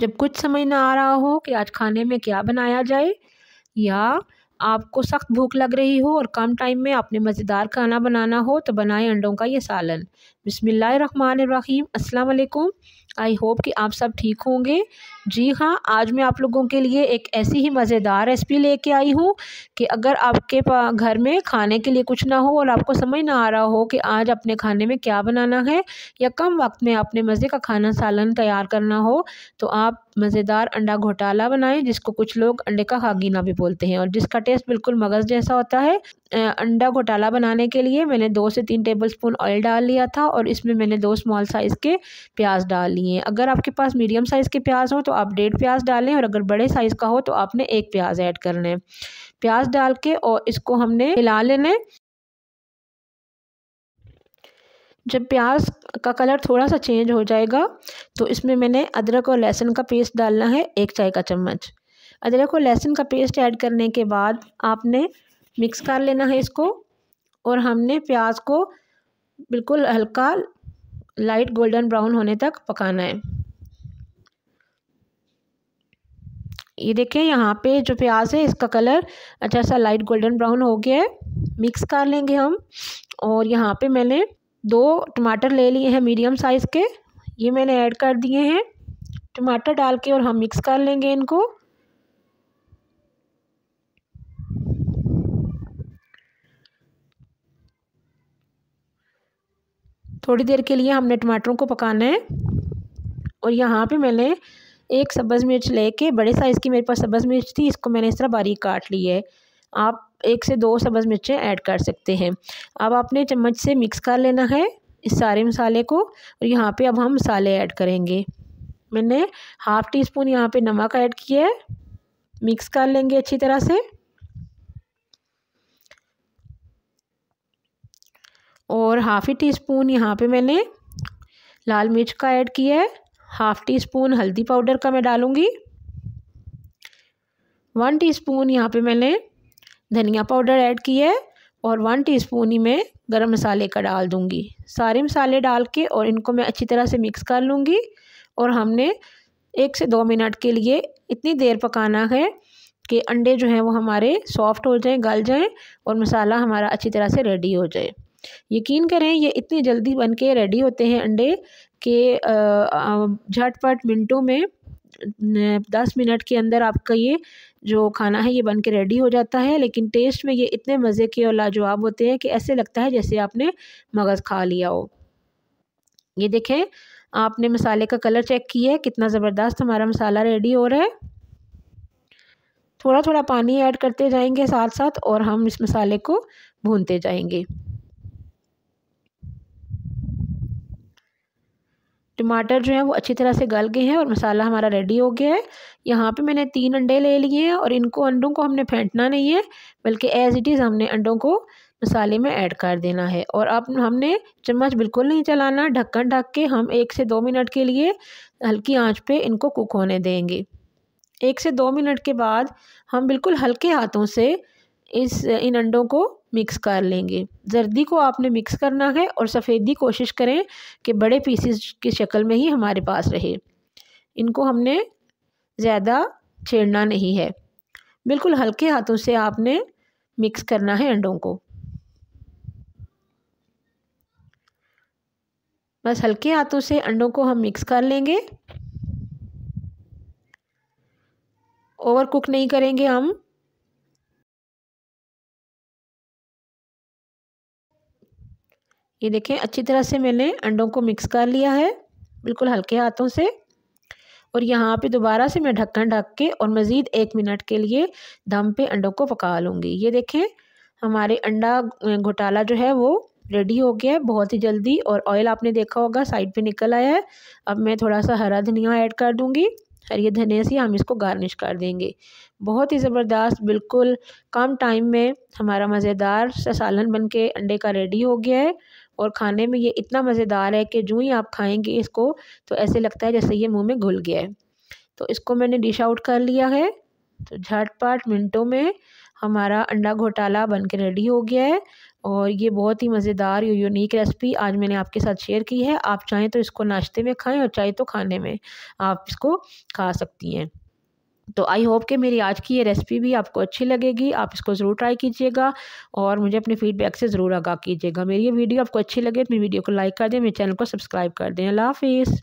जब कुछ समझ ना आ रहा हो कि आज खाने में क्या बनाया जाए या आपको सख्त भूख लग रही हो और कम टाइम में आपने मज़ेदार खाना बनाना हो तो बनाएं अंडों का ये सालन बिसमीम अल्लाम आई होप कि आप सब ठीक होंगे जी हाँ आज मैं आप लोगों के लिए एक ऐसी ही मज़ेदार रेसिपी लेके आई हूँ कि अगर आपके घर में खाने के लिए कुछ ना हो और आपको समझ ना आ रहा हो कि आज अपने खाने में क्या बनाना है या कम वक्त में अपने मज़े का खाना सालन तैयार करना हो तो आप मज़ेदार अंडा घोटाला बनाएं जिसको कुछ लोग अंडे का खागीना भी बोलते हैं और जिसका टेस्ट बिल्कुल मगज़ जैसा होता है अंडा घोटाला बनाने के लिए मैंने दो से तीन टेबल स्पून ऑयल डाल लिया था और इसमें मैंने दो स्मॉल साइज़ के प्याज डाल लिए चाहिए अगर आपके पास मीडियम साइज़ के प्याज हो तो आप डेढ़ प्याज डालें और अगर बड़े साइज़ का हो तो आपने एक प्याज ऐड करना है प्याज डाल के और इसको हमने हिला लेने जब प्याज का कलर थोड़ा सा चेंज हो जाएगा तो इसमें मैंने अदरक और लहसुन का पेस्ट डालना है एक चाय का चम्मच अदरक और लहसुन का पेस्ट ऐड करने के बाद आपने मिक्स कर लेना है इसको और हमने प्याज को बिल्कुल हल्का लाइट गोल्डन ब्राउन होने तक पकाना है ये देखें यहाँ पे जो प्याज है इसका कलर अच्छा सा लाइट गोल्डन ब्राउन हो गया है मिक्स कर लेंगे हम और यहाँ पे मैंने दो टमाटर ले लिए हैं मीडियम साइज़ के ये मैंने ऐड कर दिए हैं टमाटर डाल के और हम मिक्स कर लेंगे इनको थोड़ी देर के लिए हमने टमाटरों को पकाना है और यहाँ पे मैंने एक सब्ज़ मिर्च लेके बड़े साइज़ की मेरे पास सब्ज़ मिर्च थी इसको मैंने इस तरह बारीक काट ली है आप एक से दो सब्ज़ मिर्चें ऐड कर सकते हैं अब आपने चम्मच से मिक्स कर लेना है इस सारे मसाले को और यहाँ पे अब हम मसाले ऐड करेंगे मैंने हाफ़ टी स्पून यहाँ पर नमक ऐड किया है मिक्स कर लेंगे अच्छी तरह से और हाफ़ ही टी स्पून यहाँ पर मैंने लाल मिर्च का ऐड किया है हाफ़ टी स्पून हल्दी पाउडर का मैं डालूँगी वन टी स्पून यहाँ पर मैंने धनिया पाउडर ऐड किया है और वन टी स्पून ही मैं गर्म मसाले का डाल दूँगी सारे मसाले डाल के और इनको मैं अच्छी तरह से मिक्स कर लूँगी और हमने एक से दो मिनट के लिए इतनी देर पकाना है कि अंडे जो हैं वो हमारे सॉफ़्ट हो जाएं गल जाएं और मसाला हमारा अच्छी तरह से रेडी हो जाए यकीन करें ये इतनी जल्दी बन के रेडी होते हैं अंडे के झटपट मिनटों में दस मिनट के अंदर आपका ये जो खाना है ये बन के रेडी हो जाता है लेकिन टेस्ट में ये इतने मज़े के और लाजवाब होते हैं कि ऐसे लगता है जैसे आपने मगज़ खा लिया हो ये देखें आपने मसाले का कलर चेक किया है कितना ज़बरदस्त हमारा मसाला रेडी हो रहा है थोड़ा थोड़ा पानी ऐड करते जाएंगे साथ साथ और हम इस मसाले को भूनते जाएंगे टमाटर जो है वो अच्छी तरह से गल गए हैं और मसाला हमारा रेडी हो गया है यहाँ पे मैंने तीन अंडे ले लिए हैं और इनको अंडों को हमने फेंटना नहीं है बल्कि एज़ इट इज़ हमने अंडों को मसाले में ऐड कर देना है और अब हमने चम्मच बिल्कुल नहीं चलाना ढक्कन ढक के हम एक से दो मिनट के लिए हल्की आँच पर इनको कुक होने देंगे एक से दो मिनट के बाद हम बिल्कुल हल्के हाथों से इस इन अंडों को मिक्स कर लेंगे जर्दी को आपने मिक्स करना है और सफ़ेदी कोशिश करें कि बड़े पीसेस की शक्ल में ही हमारे पास रहे इनको हमने ज़्यादा छेड़ना नहीं है बिल्कुल हल्के हाथों से आपने मिक्स करना है अंडों को बस हल्के हाथों से अंडों को हम मिक्स कर लेंगे ओवर कुक नहीं करेंगे हम ये देखें अच्छी तरह से मैंने अंडों को मिक्स कर लिया है बिल्कुल हल्के हाथों से और यहाँ पे दोबारा से मैं ढक्कन ढक के और मज़ीद एक मिनट के लिए दम पे अंडों को पका लूँगी ये देखें हमारे अंडा घोटाला जो है वो रेडी हो गया है बहुत ही जल्दी और ऑयल आपने देखा होगा साइड पे निकल आया है अब मैं थोड़ा सा हरा धनिया ऐड कर दूँगी हरी धनिया से हम इसको गार्निश कर देंगे बहुत ही ज़बरदस्त बिल्कुल कम टाइम में हमारा मज़ेदार सालन बन के अंडे का रेडी हो गया है और खाने में ये इतना मज़ेदार है कि जूँ ही आप खाएंगे इसको तो ऐसे लगता है जैसे ये मुँह में घुल गया है तो इसको मैंने डिश आउट कर लिया है तो झटपट मिनटों में हमारा अंडा घोटाला बन के रेडी हो गया है और ये बहुत ही मज़ेदार यूनिक रेसिपी आज मैंने आपके साथ शेयर की है आप चाहें तो इसको नाश्ते में खाएं और चाहे तो खाने में आप इसको खा सकती हैं तो आई होप कि मेरी आज की ये रेसिपी भी आपको अच्छी लगेगी आप इसको ज़रूर ट्राई कीजिएगा और मुझे अपने फीडबैक से ज़रूर आगाह कीजिएगा मेरी ये वीडियो आपको अच्छी लगे तो मेरी वीडियो को लाइक कर दें मेरे चैनल को सब्सक्राइब कर दें अल्लाह हाफिज़